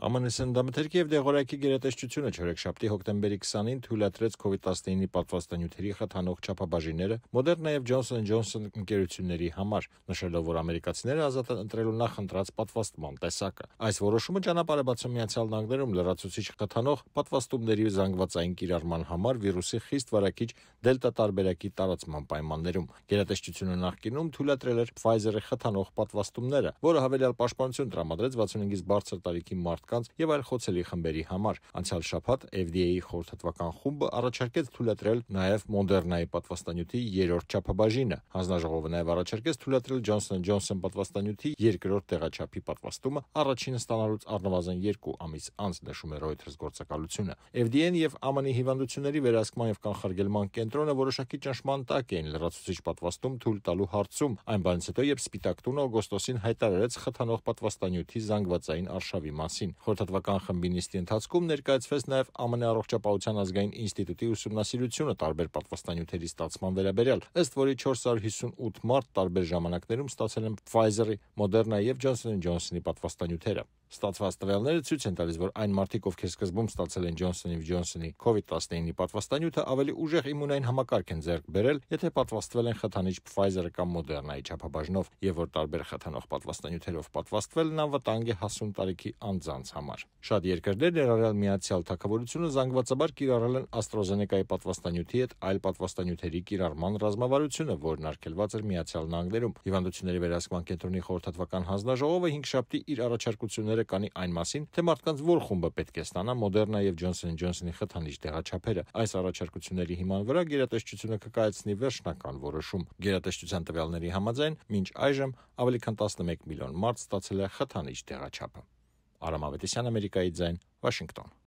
ԱՄՆ սննդամթերքի եւ դեղորայքի գերատեսչությունը չորեքշաբթի հոկտեմբերի 20-ին թույլատրեց COVID-19-ի պատվաստանյութերի խթանող չափաբաժինները Moderna եւ Johnson & Johnson ընկերությունների համար, նշելով, որ ամերիկացիները ազատ ընտրելու նախընտրած պատվաստման տեսակը։ Այս որոշումը ճանապարհ է բացում Միացյալ Նահանգներում լրացուցիչ խթանող պատվաստումների զանգվածային կիրառման համար վիրուսի խիստ վարակիչ դելտա տարբերակի տարածման պայմաններում։ Գերատեսչությունը նախկինում թույլատրել էր Pfizer-ի խթանող պատվաստումները, որը հավելյալ պաշտպանություն տրամադրեց 65-ից բարձր տարիքի մարդ մարդկանց եւ այլ խոցելի խմբերի համար։ Անցյալ շաբաթ FDA-ի խորհրդատվական խումբը առաջարկեց թույլատրել նաեւ Moderna-ի պատվաստանյութի երրորդ չափաբաժինը։ Հանձնաժողովը նաեւ առաջարկեց թույլատրել Johnson & Johnson պատվաստանյութի երկրորդ տեղաչափի պատվաստումը առաջինը ստանալուց առնվազն 2 ամիս անց նշում է Reuters գործակալությունը։ FDA-ն եւ ԱՄՆ-ի հիվանդությունների վերահսկման եւ կանխարգելման կենտրոնը որոշակի ճնշման տակ էին լրացուցիչ պատվաստում թույլ տալու հարցում, այն բանից հետո, երբ Սպիտակ տունը օգոստոսին հայտարարեց խթանող պատվաստանյութի զանգվածային արշավի մասին։ Խորհրդատվական խմբի նիստի ընթացքում ներկայացվեց նաև ԱՄՆ առողջապահության ազգային ինստիտուտի ուսումնասիրությունը տարբեր պատվաստանյութերի ստացման վերաբերյալ, ըստ որի 458 մարդ տարբեր ժամանակներում ստացել են Pfizer-ի, Moderna-ի եւ Johnson & Johnson-ի պատվաստանյութերը ստացված տվյալները ցույց են տալիս, որ այն մարդիկ, ովքեր սկզբում ստացել են Johnson & Johnson-ի COVID-19-ի պատվաստանյութը, ավելի ուժեղ իմունային համակարգ են ձեռք բերել, եթե պատվաստվել են խթանիչ Pfizer-ը կամ Moderna-ի չափաբաժնով, եւ որ տարբեր խթանող պատվաստանյութերով պատվաստվելն անվտանգ է հասուն տարիքի անձանց համար։ Շատ երկրներ, ներառյալ Միացյալ Թագավորությունը, զանգվածաբար կիրառել են AstraZeneca-ի պատվաստանյութի հետ այլ պատվաստանյութերի կիրառման ռազմավարությունը, որն արգելված էր Միացյալ Նահանգներում։ Հիվանդությունների վերահսկման կենտրոնի խորհրդատվական հանձնաժողովը 5 շաբթի իր առաջարկությունները մտորումները կանի այն մասին, թե մարդկանց որ խումբը պետք է ստանա Moderna եւ Johnson & Johnson-ի խթանիչ դեղաչափերը։ Այս առաջարկությունների հիման վրա գերատեսչությունը կկայացնի վերջնական որոշում։ Գերատեսչության տվյալների համաձայն, մինչ այժմ ավելի քան 11 միլիոն մարդ ստացել է խթանիչ դեղաչափը։ Արամ Ավետիսյան, Ամերիկայի ձայն, Վաշինգտոն։